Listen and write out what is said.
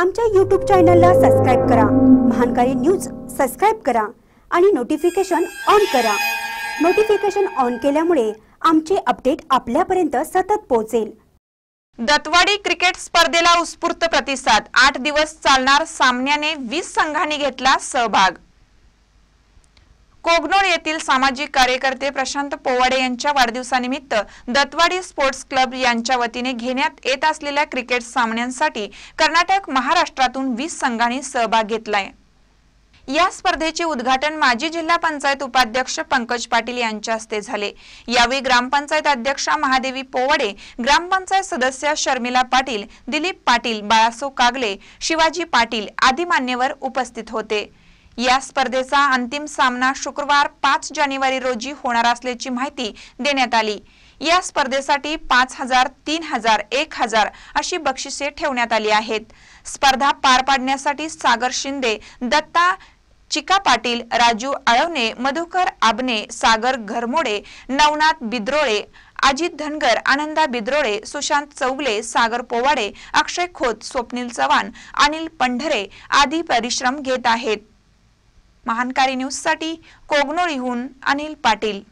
आमच्या यूट्यूब चॅनलला सबस्क्राईब करा महानकारी न्यूज सबस्क्राईब करा आणि नोटिफिकेशन ऑन करा नोटिफिकेशन ऑन केल्यामुळे आमचे अपडेट आपल्यापर्यंत सतत पोहोचेल दत्तवाडी क्रिकेट स्पर्धेला उत्स्फूर्त प्रतिसाद आठ दिवस चालणार सामन्याने वीस संघांनी घेतला सहभाग कोगनोळ येथील सामाजिक कार्यकर्ते प्रशांत पोवाडे यांच्या वाढदिवसानिमित्त दत्तवाडी स्पोर्ट्स क्लब यांच्या वतीने घेण्यात येत असलेल्या क्रिकेट सामन्यांसाठी कर्नाटक महाराष्ट्रातून वीस संघांनी सहभाग घेतलाय या स्पर्धेचे उद्घाटन माजी जिल्हा पंचायत उपाध्यक्ष पंकज पाटील यांच्या हस्ते झाले यावेळी ग्रामपंचायत अध्यक्षा महादेवी पोवाडे ग्रामपंचायत सदस्य शर्मिला पाटील दिलीप पाटील बाळासो कागले शिवाजी पाटील आदी मान्यवर उपस्थित होते या स्पर्धेचा अंतिम सामना शुक्रवार पाच जानेवारी रोजी होणार असल्याची माहिती देण्यात आली या स्पर्धेसाठी पाच हजार तीन हजार एक हजार अशी बक्षिसे ठेवण्यात आली आहेत स्पर्धा पार पाडण्यासाठी सागर शिंदे दत्ता चिका पाटील राजू आळवणे मधुकर आबने सागर घरमोडे नवनाथ बिद्रोळे अजित धनगर आनंदा बिद्रोळे सुशांत चौगले सागर पोवाडे अक्षय खोत स्वप्नील चव्हाण अनिल पंढरे आदी परिश्रम घेत आहेत महानकारी न्यूजसाठी कोगनोळीहून अनिल पाटील